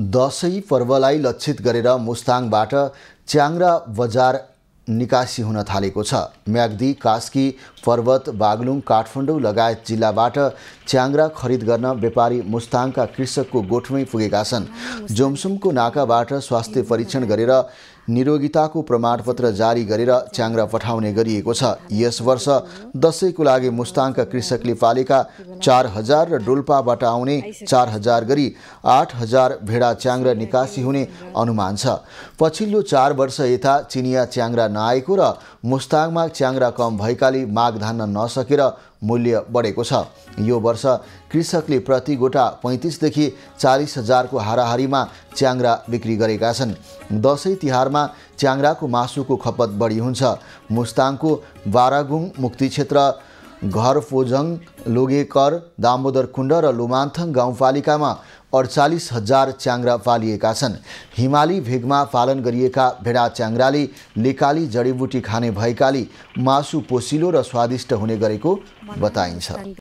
दसैँ पर्वलाई लक्षित गरेर मुस्ताङबाट च्याङ्रा बजार निकासी हुन थालेको छ म्याग्दी कास्की पर्वत बागलुङ काठमाडौँ लगायत जिल्लाबाट च्याङ्रा खरिद गर्न व्यापारी मुस्ताङका कृषकको गोठमै पुगेका छन् जोमसुमको नाकाबाट स्वास्थ्य परीक्षण गरेर निरोगिताको प्रमाणपत्र जारी गरेर च्याङ्रा पठाउने गरिएको छ यस वर्ष दसैँको लागि मुस्ताङका कृषकले पालेका चार हजार र डोल्पाबाट आउने चार हजार गरी आठ हजार भेडा च्याङ्रा निकासी हुने अनुमान छ पछिल्लो चार वर्ष यता चिनिया च्याङ्रा नआएको र मुस्ताङमा च्याङ्रा कम भएकाले माग धान्न नसकेर मूल्य बढेको छ यो वर्ष कृषकले प्रति गोटा पैँतिसदेखि चालिस हजारको हाराहारीमा च्याङ्रा बिक्री गरेका छन् दसैँ तिहारमा च्याङ्राको मासुको खपत बढी हुन्छ मुस्ताङको बारागुङ मुक्ति क्षेत्र घर फोजङ लोगेकर दामोदर कुण्ड र लुमान्थङ गाउँपालिकामा अडचालिस हजार च्याङ्रा पालिएका छन् हिमाली भेगमा पालन गरिएका भेडा च्याङ्राले लेकाली जडीबुटी खाने भएकाले मासु पोसिलो र स्वादिष्ट हुने गरेको बताइन्छ